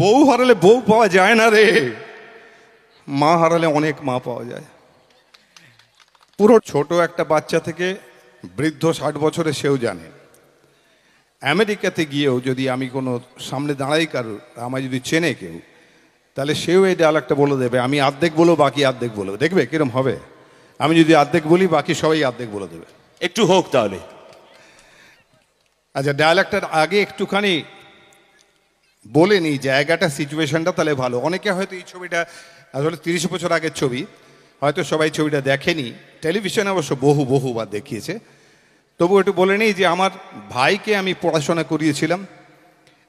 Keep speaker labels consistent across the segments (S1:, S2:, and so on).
S1: বউ হারালে বউ পাওয়া যায় না রে মা হারালে অনেক মা পাওয়া যায় পুরো ছোট একটা বাচ্চা থেকে বৃদ্ধ ষাট বছরে সেও জানে আমেরিকাতে গিয়েও যদি আমি কোনো সামনে দাঁড়াই কারো আমায় যদি চেনে কেউ তাহলে সেও এই ডায়ালগটা বলে দেবে আমি আর্ধেক বলো বাকি আর্ধেক বলো দেখবে কিরম হবে আমি যদি আর্ধেক বলি বাকি সবাই আর্ধেক বলে দেবে একটু হোক তাহলে আচ্ছা ডায়ালগটার আগে একটুখানি বলে নিই জায়গাটা সিচুয়েশনটা তাহলে ভালো অনেকে হয়তো এই ছবিটা আসলে তিরিশ বছর আগের ছবি হয়তো সবাই ছবিটা দেখেনি টেলিভিশনে অবশ্য বহু বহুবার দেখিয়েছে তবু একটু বলে নিই যে আমার ভাইকে আমি পড়াশোনা করিয়েছিলাম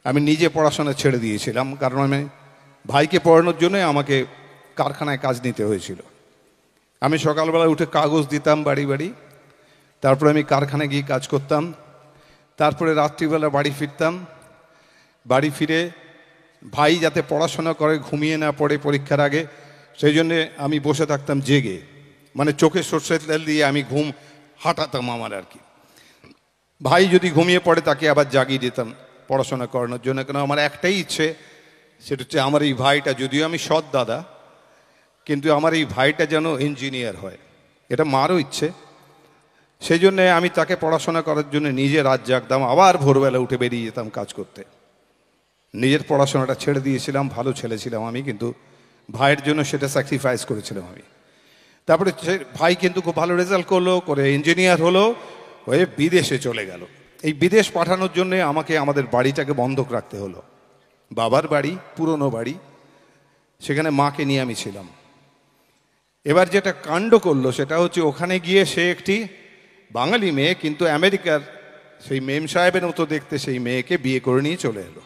S1: আমি নিজে পড়াশোনা ছেড়ে দিয়েছিলাম কারণ আমি ভাইকে পড়ানোর জন্য আমাকে কারখানায় কাজ নিতে হয়েছিল আমি সকালবেলা উঠে কাগজ দিতাম বাড়ি বাড়ি তারপরে আমি কারখানায় গিয়ে কাজ করতাম তারপরে রাত্রিবেলা বাড়ি ফিরতাম বাড়ি ফিরে ভাই যাতে পড়াশোনা করে ঘুমিয়ে না পড়ে পরীক্ষার আগে সেই জন্যে আমি বসে থাকতাম জেগে মানে চোখে সর্ষে তেল দিয়ে আমি ঘুম হাঁটাতাম আমার আর কি ভাই যদি ঘুমিয়ে পড়ে তাকে আবার জাগিয়ে দিতাম পড়াশোনা করানোর জন্য কেন আমার একটাই ইচ্ছে সেটা হচ্ছে আমার এই ভাইটা যদিও আমি সৎ দাদা কিন্তু আমার এই ভাইটা যেন ইঞ্জিনিয়ার হয় এটা মারও ইচ্ছে সেই জন্যে আমি তাকে পড়াশোনা করার জন্য নিজে রাত জাগতাম আবার ভোরবেলা উঠে বেরিয়ে যেতাম কাজ করতে নিজের পড়াশোনাটা ছেড়ে দিয়েছিলাম ভালো ছেলে ছিলাম আমি কিন্তু ভাইয়ের জন্য সেটা স্যাক্রিফাইস করেছিলাম আমি তারপরে ভাই কিন্তু খুব ভালো রেজাল্ট করলো করে ইঞ্জিনিয়ার হলো হয়ে বিদেশে চলে গেল এই বিদেশ পাঠানোর জন্যে আমাকে আমাদের বাড়িটাকে বন্ধক রাখতে হলো বাবার বাড়ি পুরনো বাড়ি সেখানে মাকে নিয়ে আমি ছিলাম এবার যেটা কাণ্ড করলো সেটা হচ্ছে ওখানে গিয়ে সে একটি বাঙালি মেয়ে কিন্তু আমেরিকার সেই মেম সাহেবের মতো দেখতে সেই মেয়েকে বিয়ে করে নিয়ে চলে এলো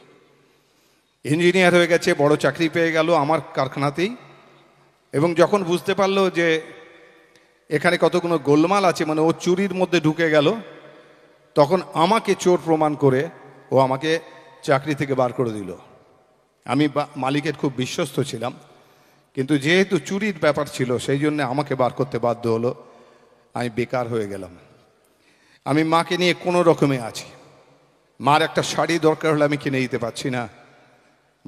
S1: ইঞ্জিনিয়ার হয়ে গেছে বড় চাকরি পেয়ে গেল আমার কারখানাতেই এবং যখন বুঝতে পারলো যে এখানে কতগুলো গোলমাল আছে মানে ও চুরির মধ্যে ঢুকে গেল তখন আমাকে চোর প্রমাণ করে ও আমাকে চাকরি থেকে বার করে দিল আমি মালিকের খুব বিশ্বস্ত ছিলাম কিন্তু যেহেতু চুরির ব্যাপার ছিল সেই জন্য আমাকে বার করতে বাধ্য হলো আমি বেকার হয়ে গেলাম আমি মাকে নিয়ে কোনো রকমে আছি মার একটা শাড়ি দরকার হলে আমি কিনে দিতে পারছি না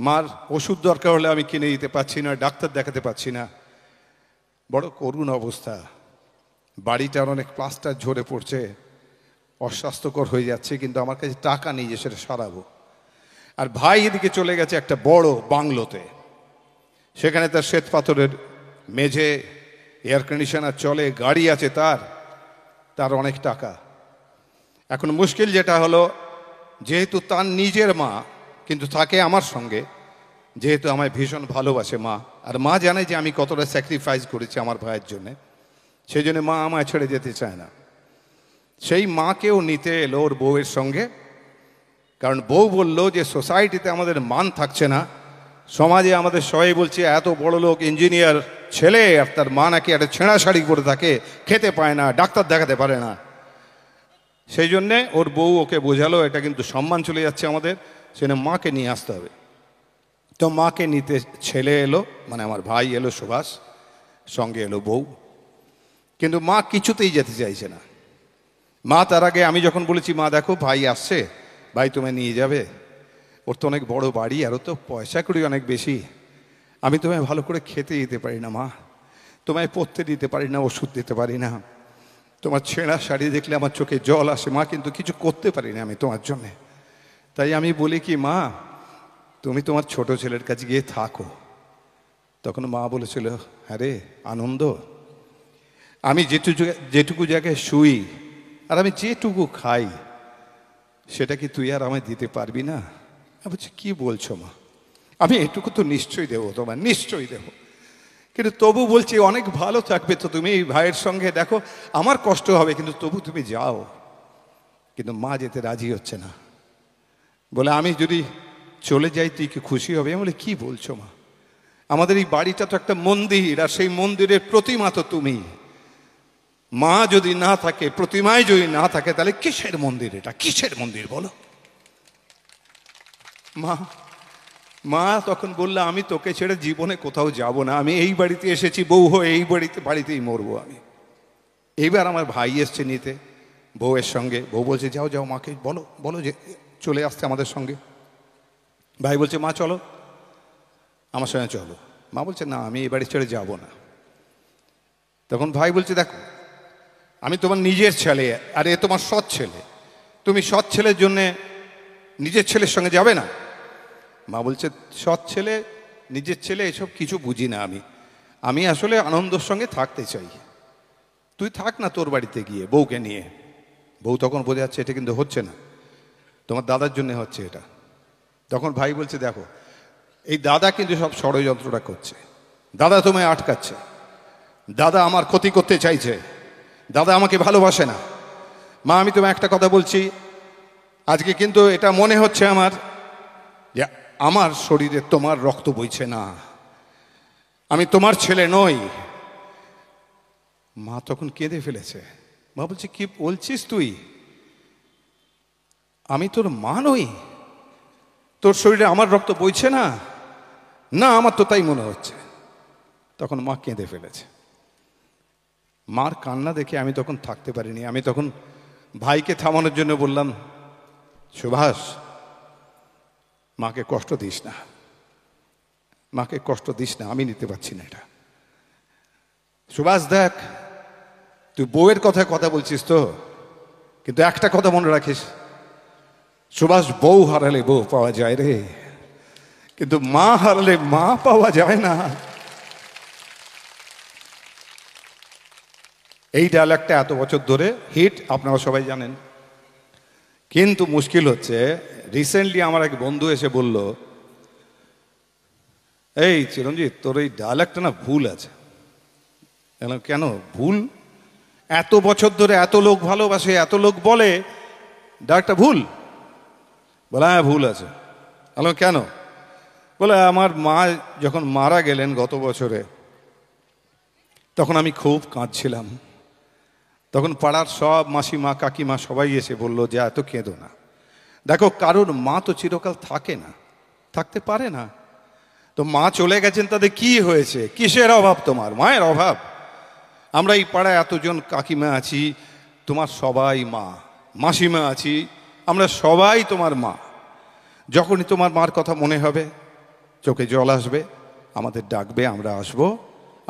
S1: মার ওষুধ দরকার হলে আমি কিনে দিতে পারছি না ডাক্তার দেখাতে পারছি না বড় করুণ অবস্থা বাড়িটার অনেক প্লাস্টার ঝরে পড়ছে অস্বাস্থ্যকর হয়ে যাচ্ছে কিন্তু আমার কাছে টাকা নেই যে সেটা সারাবো আর ভাই এদিকে চলে গেছে একটা বড় বাংলোতে সেখানে তার শ্বেত পাথরের মেঝে এয়ার কন্ডিশনার চলে গাড়ি আছে তার তার অনেক টাকা এখন মুশকিল যেটা হলো যেহেতু তার নিজের মা কিন্তু থাকে আমার সঙ্গে যেহেতু আমায় ভীষণ ভালোবাসে মা আর মা জানে যে আমি কতটা স্যাক্রিফাইস করেছি আমার ভাইয়ের জন্যে সেই জন্য মা আমায় ছেড়ে যেতে চায় না সেই মাকেও নিতে এলো ওর বউয়ের সঙ্গে কারণ বউ বলল যে সোসাইটিতে আমাদের মান থাকছে না সমাজে আমাদের সবাই বলছে এত বড় লোক ইঞ্জিনিয়ার ছেলে আর তার মা নাকি একটা ছেঁড়া শাড়ি করে থাকে খেতে পায় না ডাক্তার দেখাতে পারে না সেই জন্যে ওর বউ ওকে বোঝালো এটা কিন্তু সম্মান চলে যাচ্ছে আমাদের সেখানে মাকে নিয়ে আসতে হবে তো মাকে নিতে ছেলে এলো মানে আমার ভাই এলো সুভাষ সঙ্গে এলো বউ কিন্তু মা কিছুতেই যেতে চাইছে না মা তার আগে আমি যখন বলেছি মা দেখো ভাই আসছে ভাই তোমায় নিয়ে যাবে ওর তো অনেক বড় বাড়ি আরও তো পয়সা করি অনেক বেশি আমি তোমায় ভালো করে খেতে দিতে পারি না মা তোমায় পড়তে দিতে পারি না ওষুধ দিতে পারি না তোমার ছেঁড়া শাড়ি দেখলে আমার চোখে জল আসে মা কিন্তু কিছু করতে পারি না আমি তোমার জন্যে তাই আমি বলি কি মা তুমি তোমার ছোট ছেলের কাছে গিয়ে থাকো তখন মা বলেছিল হ্যাঁ রে আনন্দ আমি যেটুকু যেটুকু জায়গায় শুই আর আমি যেটুকু খাই সেটা কি তুই আর আমায় দিতে পারবি না বলছি কী বলছো মা আমি এটুকু তো নিশ্চয়ই দেবো তোমার নিশ্চয়ই দেবো কিন্তু তবু বলছি অনেক ভালো থাকবে তো তুমি এই ভাইয়ের সঙ্গে দেখো আমার কষ্ট হবে কিন্তু তবু তুমি যাও কিন্তু মা যেতে রাজি হচ্ছে না বলে আমি যদি চলে যাই তুই কি খুশি হবে আমি বলে কি বলছো মা আমাদের এই বাড়িটা তো একটা মন্দির আর সেই মন্দিরের প্রতিমা তো তুমি মা যদি না থাকে প্রতিমায় যদি না থাকে তাহলে কিসের মন্দির এটা কিসের মন্দির বলো মা মা তখন বললে আমি তোকে ছেড়ে জীবনে কোথাও যাব না আমি এই বাড়িতে এসেছি বউ হয়ে এই বাড়িতে বাড়িতেই মরবো আমি এইবার আমার ভাই এসছে নিতে বউয়ের সঙ্গে বউ বলছে যাও যাও মাকে বলো বলো যে চলে আসতে আমাদের সঙ্গে ভাই বলছে মা চলো আমার সঙ্গে চলো মা বলছে না আমি এ বাড়ি ছেড়ে যাব না তখন ভাই বলছে দেখো আমি তোমার নিজের ছেলে আর এ তোমার সৎ ছেলে তুমি সৎ ছেলের জন্যে নিজের ছেলের সঙ্গে যাবে না মা বলছে সৎ ছেলে নিজের ছেলে এসব কিছু বুঝি না আমি আমি আসলে আনন্দর সঙ্গে থাকতে চাই তুই থাক না তোর বাড়িতে গিয়ে বউকে নিয়ে বউ তখন বোঝা যাচ্ছে এটা কিন্তু হচ্ছে না তোমার দাদার জন্য হচ্ছে এটা তখন ভাই বলছে দেখো এই দাদা কিন্তু সব ষড়যন্ত্রটা করছে দাদা তোমায় আটকাচ্ছে দাদা আমার ক্ষতি করতে চাইছে দাদা আমাকে ভালোবাসে না মা আমি তোমায় একটা কথা বলছি আজকে কিন্তু এটা মনে হচ্ছে আমার যে আমার শরীরে তোমার রক্ত বইছে না আমি তোমার ছেলে নই মা তখন কেঁদে ফেলেছে মা বলছে কি বলছিস তুই আমি তোর মা নই তোর শরীরে আমার রক্ত বইছে না না আমার তো তাই মনে হচ্ছে তখন মা কেঁদে ফেলেছে মার কান্না দেখে আমি তখন থাকতে পারিনি আমি তখন ভাইকে থামানোর জন্য বললাম সুভাষ মাকে কষ্ট দিস না মাকে কষ্ট দিস না আমি নিতে পারছি না এটা সুভাষ দেখ তুই বউয়ের কথায় কথা বলছিস তো কিন্তু একটা কথা মনে রাখিস সুভাষ বউ হারালে বউ পাওয়া যায় রে কিন্তু মা হারালে মা পাওয়া যায় না এই ডায়ালগটা এত বছর ধরে হিট আপনারা সবাই জানেন কিন্তু মুশকিল হচ্ছে রিসেন্টলি আমার এক বন্ধু এসে বলল এই চিরঞ্জিত তোর এই ডায়ালগটা না ভুল আছে কেন ভুল এত বছর ধরে এত লোক ভালোবাসে এত লোক বলে ডায়ালগটা ভুল বলে হ্যাঁ ভুল আছে আলো কেন বলে আমার মা যখন মারা গেলেন গত বছরে তখন আমি খুব কাঁদছিলাম তখন পাড়ার সব মাসিমা কাকিমা সবাই এসে বলল যে এত কেঁদো না দেখো কারোর মা তো চিরকাল থাকে না থাকতে পারে না তো মা চলে গেছেন তাদের কি হয়েছে কিসের অভাব তোমার মায়ের অভাব আমরা এই পাড়ায় এতজন কাকিমা আছি তোমার সবাই মা মাসিমা আছি আমরা সবাই তোমার মা যখনই তোমার মার কথা মনে হবে চোখে জল আসবে আমাদের ডাকবে আমরা আসব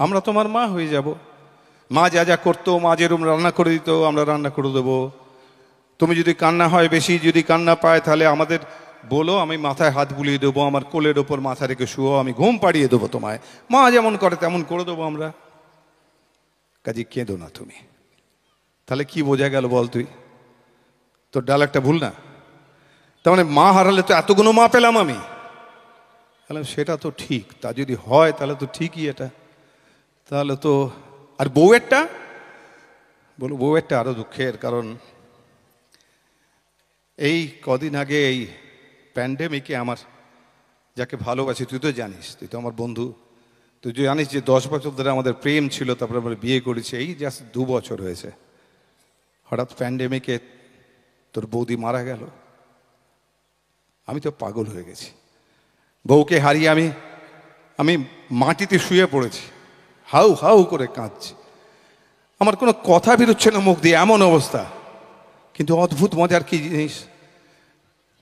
S1: আমরা তোমার মা হয়ে যাব মা যা যা করতো মা যেরকম রান্না করে দিত আমরা রান্না করে দেবো তুমি যদি কান্না হয় বেশি যদি কান্না পায় তাহলে আমাদের বলো আমি মাথায় হাত বুলিয়ে দেবো আমার কোলের ওপর মাথা রেখে শুয়ো আমি ঘুম পাড়িয়ে দেবো তোমায় মা যেমন করে তেমন করে দেবো আমরা কাজে কেঁদো না তুমি তাহলে কি বোঝা গেল বল তুই তোর ডাল একটা ভুল না তার মানে মা হারালে তো এতগুলো মা পেলাম আমি তাহলে সেটা তো ঠিক তা যদি হয় তাহলে তো ঠিকই এটা তাহলে তো আর বউয়েরটা বলো বউয়েরটা আরও দুঃখের কারণ এই কদিন আগে এই প্যান্ডেমিকে আমার যাকে ভালোবাসি তুই তো জানিস তুই তো আমার বন্ধু তুই যে জানিস যে দশ বছর ধরে আমাদের প্রেম ছিল তারপরে আমরা বিয়ে করেছি এই জাস্ট দু বছর হয়েছে হঠাৎ প্যান্ডেমিকে তোর বৌদি মারা গেল আমি তো পাগল হয়ে গেছি বউকে হারিয়ে আমি আমি মাটিতে শুয়ে পড়েছি হাউ হাউ করে কাঁদছি আমার কোনো কথা বেরোচ্ছে না মুখ দিয়ে এমন অবস্থা কিন্তু অদ্ভুত মজার কি জিনিস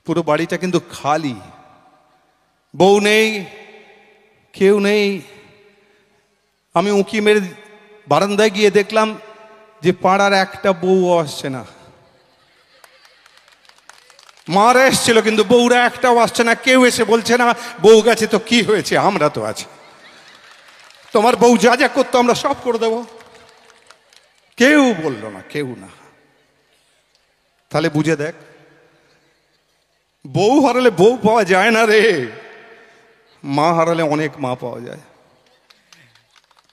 S1: পুরো বাড়িটা কিন্তু খালি বউ নেই কেউ নেই আমি উঁকি মেরে বারান্দায় গিয়ে দেখলাম যে পাড়ার একটা বউ আসছে না মারা এসছিল কিন্তু বউরা একটাও আসছে না কেউ এসে বলছে না বউ গেছে তো কি হয়েছে আমরা তো আছি তোমার বউ যা যা করতো আমরা সব করে দেব কেউ বলল না কেউ না তাহলে বুঝে দেখ বউ হারালে বউ পাওয়া যায় না রে মা হারালে অনেক মা পাওয়া যায়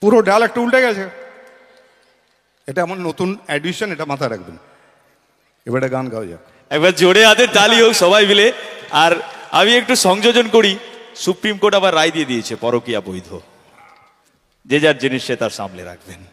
S1: পুরো ডাল একটা উল্টে গেছে এটা আমার নতুন অ্যাডিশন এটা মাথায় রাখবেন এবার গান গাওয়া যাক একবার জোরে হাতে তালি হোক সবাই মিলে আর আমি একটু সংযোজন করি সুপ্রিম কোর্ট আবার রায় দিয়ে দিয়েছে পরকিয়া বৈধ যে যার জিনিস সে তার সামলে রাখবেন